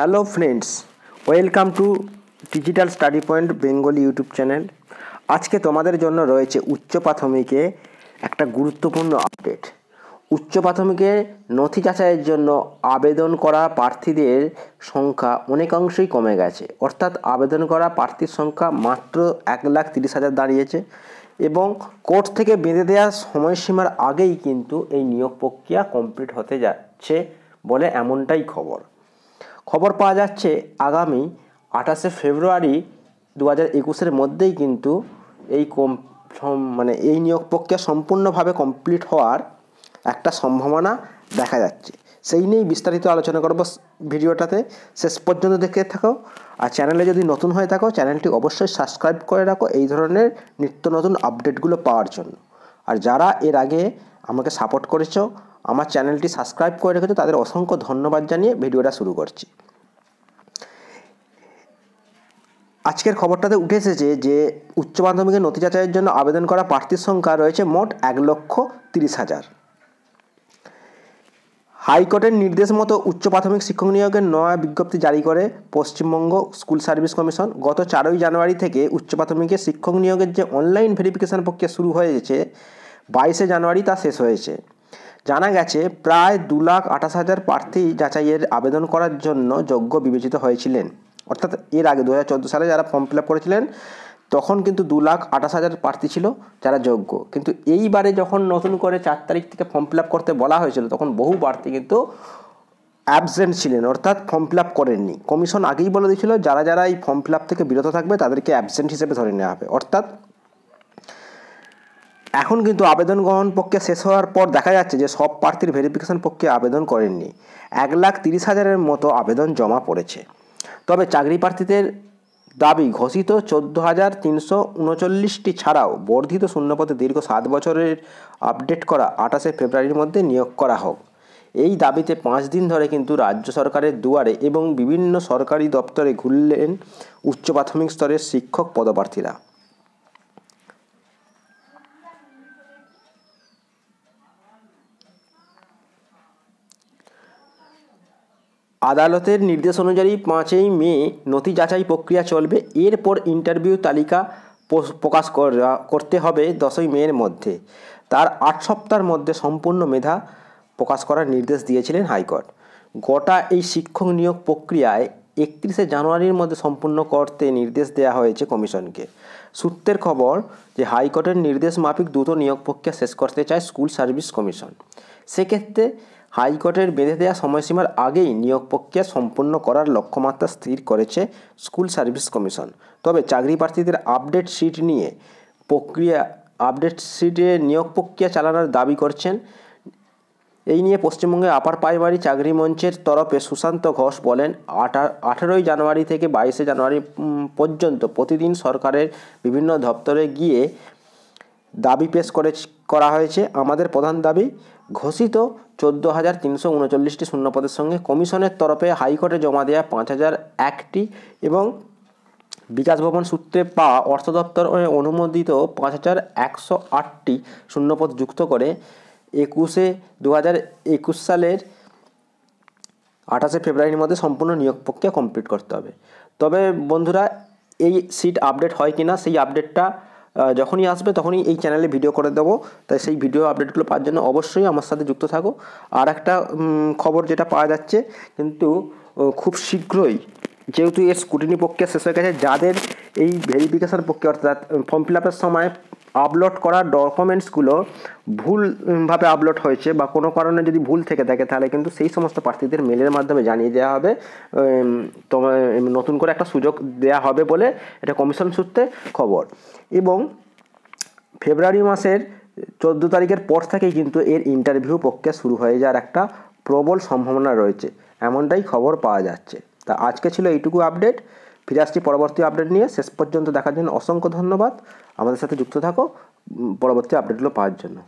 hello friends welcome to digital study point Bengali YouTube channel আজকে তোমাদের জন্য রয়েছে উচ্চ প্রাথমিকে একটা গুরুত্বপূর্ণ আপডেট উচ্চ প্রাথমিকে নথি যাচাইয়ের জন্য আবেদন করা প্রার্থীদের সংখ্যা অনেকাংশই কমে গেছে অর্থাৎ আবেদন করা প্রার্থীর সংখ্যা মাত্র এক লাখ তিরিশ হাজার দাঁড়িয়েছে এবং কোর্ট থেকে বেঁধে দেওয়া সময়সীমার আগেই কিন্তু এই নিয়োগ প্রক্রিয়া কমপ্লিট হতে যাচ্ছে বলে এমনটাই খবর খবর পাওয়া যাচ্ছে আগামী আঠাশে ফেব্রুয়ারি দু হাজার একুশের মধ্যেই কিন্তু এই কম মানে এই নিয়োগ প্রক্রিয়া সম্পূর্ণভাবে কমপ্লিট হওয়ার একটা সম্ভাবনা দেখা যাচ্ছে সেই নিয়েই বিস্তারিত আলোচনা করব ভিডিওটাতে শেষ পর্যন্ত দেখে থাকো আর চ্যানেলে যদি নতুন হয়ে থাকো চ্যানেলটি অবশ্যই সাবস্ক্রাইব করে রাখো এই ধরনের নিত্য নতুন আপডেটগুলো পাওয়ার জন্য আর যারা এর আগে আমাকে সাপোর্ট করেছো আমার চ্যানেলটি সাবস্ক্রাইব করে রেখেছো তাদের অসংখ্য ধন্যবাদ জানিয়ে ভিডিওটা শুরু করছি আজকের খবরটাতে উঠে এসেছে যে উচ্চ মাধ্যমিকের নথি যাচাইয়ের জন্য আবেদন করা প্রার্থীর সংখ্যা রয়েছে মোট এক লক্ষ তিরিশ হাজার হাইকোর্টের নির্দেশ মতো উচ্চ প্রাথমিক শিক্ষক নিয়োগের নয়া বিজ্ঞপ্তি জারি করে পশ্চিমবঙ্গ স্কুল সার্ভিস কমিশন গত চারই জানুয়ারি থেকে উচ্চ প্রাথমিকে শিক্ষক নিয়োগের যে অনলাইন ভেরিফিকেশন প্রক্রিয়া শুরু হয়েছে বাইশে জানুয়ারি তা শেষ হয়েছে জানা গেছে প্রায় দু লাখ আঠাশ হাজার প্রার্থী যাচাইয়ের আবেদন করার জন্য যোগ্য বিবেচিত হয়েছিলেন অর্থাৎ এর আগে দু সালে যারা ফর্ম ফিল করেছিলেন তখন কিন্তু দু লাখ আঠাশ হাজার প্রার্থী ছিল যারা যোগ্য কিন্তু এইবারে যখন নতুন করে চার তারিখ থেকে ফর্ম ফিল করতে বলা হয়েছিল তখন বহু প্রার্থী কিন্তু অ্যাবসেন্ট ছিলেন অর্থাৎ ফর্ম ফিল করেননি কমিশন আগেই বলে দিয়েছিল যারা যারা এই ফর্ম ফিল থেকে বিরত থাকবে তাদেরকে অ্যাবসেন্ট হিসেবে ধরে নেওয়া হবে অর্থাৎ এখন কিন্তু আবেদন গ্রহণ প্রক্রিয়া শেষ হওয়ার পর দেখা যাচ্ছে যে সব প্রার্থীর ভেরিফিকেশন প্রক্রিয়া আবেদন করেননি এক লাখ তিরিশ হাজারের মতো আবেদন জমা পড়েছে তবে চাকরি প্রার্থীদের দাবি ঘোষিত চোদ্দ হাজার তিনশো উনচল্লিশটি ছাড়াও বর্ধিত শূন্যপদে দীর্ঘ সাত বছরের আপডেট করা আঠাশে ফেব্রুয়ারির মধ্যে নিয়োগ করা হোক এই দাবিতে পাঁচ দিন ধরে কিন্তু রাজ্য সরকারের দুয়ারে এবং বিভিন্ন সরকারি দপ্তরে ঘুরলেন উচ্চ প্রাথমিক স্তরের শিক্ষক পদপ্রার্থীরা আদালতের নির্দেশ অনুযায়ী পাঁচই মে নথি যাচাই প্রক্রিয়া চলবে এরপর ইন্টারভিউ তালিকা প্রকাশ করতে হবে দশই মেয়ের মধ্যে তার আট সপ্তাহের মধ্যে সম্পূর্ণ মেধা প্রকাশ করার নির্দেশ দিয়েছিলেন হাইকোর্ট গোটা এই শিক্ষক নিয়োগ প্রক্রিয়ায় একত্রিশে জানুয়ারির মধ্যে সম্পূর্ণ করতে নির্দেশ দেওয়া হয়েছে কমিশনকে সূত্রের খবর যে হাইকোর্টের নির্দেশ মাফিক দ্রুত নিয়োগ প্রক্রিয়া শেষ করতে চায় স্কুল সার্ভিস কমিশন সেক্ষেত্রে হাইকোর্টের বেঁধে দেওয়া সময়সীমার আগেই নিয়োগ প্রক্রিয়া সম্পন্ন করার লক্ষ্যমাত্রা স্থির করেছে স্কুল সার্ভিস কমিশন তবে চাকরি প্রার্থীদের আপডেট শিট নিয়ে প্রক্রিয়া আপডেট শিটে নিয়োগ প্রক্রিয়া চালানোর দাবি করছেন এই নিয়ে পশ্চিমবঙ্গে আপার প্রাইমারি চাকরি মঞ্চের তরফে সুশান্ত ঘোষ বলেন আঠারোই জানুয়ারি থেকে বাইশে জানুয়ারি পর্যন্ত প্রতিদিন সরকারের বিভিন্ন দপ্তরে গিয়ে দাবি পেশ করে করা হয়েছে আমাদের প্রধান দাবি ঘোষিত চোদ্দ হাজার তিনশো উনচল্লিশটি শূন্যপদের সঙ্গে কমিশনের তরফে হাইকোর্টে জমা দেওয়া পাঁচ হাজার একটি এবং বিকাশ ভবন সূত্রে পাওয়া অর্থ দপ্তর অনুমোদিত পাঁচ হাজার একশো আটটি শূন্যপদ যুক্ত করে একুশে দু হাজার একুশ সালের আঠাশে ফেব্রুয়ারির মধ্যে সম্পূর্ণ নিয়োগ প্রক্রিয়া কমপ্লিট করতে হবে তবে বন্ধুরা এই সিট আপডেট হয় কি না সেই আপডেটটা যখনই আসবে তখনই এই চ্যানেলে ভিডিও করে দেবো তাই সেই ভিডিও আপডেটগুলো পাওয়ার জন্য অবশ্যই আমার সাথে যুক্ত থাকো আর একটা খবর যেটা পাওয়া যাচ্ছে কিন্তু খুব শীঘ্রই যেহেতু এর স্কুটিনি প্রক্রিয়া শেষ হয়ে গেছে যাদের এই ভেরিফিকেশান প্রক্রিয়া অর্থাৎ ফর্ম ফিল আপের সময় আপলোড করা ডকুমেন্টসগুলো ভুলভাবে আপলোড হয়েছে বা কোনো কারণে যদি ভুল থেকে থাকে তাহলে কিন্তু সেই সমস্ত প্রার্থীদের মেলের মাধ্যমে জানিয়ে দেওয়া হবে তোমার নতুন করে একটা সুযোগ দেওয়া হবে বলে এটা কমিশন সূত্রে খবর এবং ফেব্রুয়ারি মাসের চোদ্দো তারিখের পর থেকেই কিন্তু এর ইন্টারভিউ প্রক্রিয়া শুরু হয়ে যাওয়ার একটা প্রবল সম্ভাবনা রয়েছে এমনটাই খবর পাওয়া যাচ্ছে তা আজকে ছিল এইটুকু আপডেট ফিরে আসছি পরবর্তী আপডেট নিয়ে শেষ পর্যন্ত দেখার জন্য অসংখ্য ধন্যবাদ আমাদের সাথে যুক্ত থাকো পরবর্তী আপডেটগুলো পাওয়ার জন্য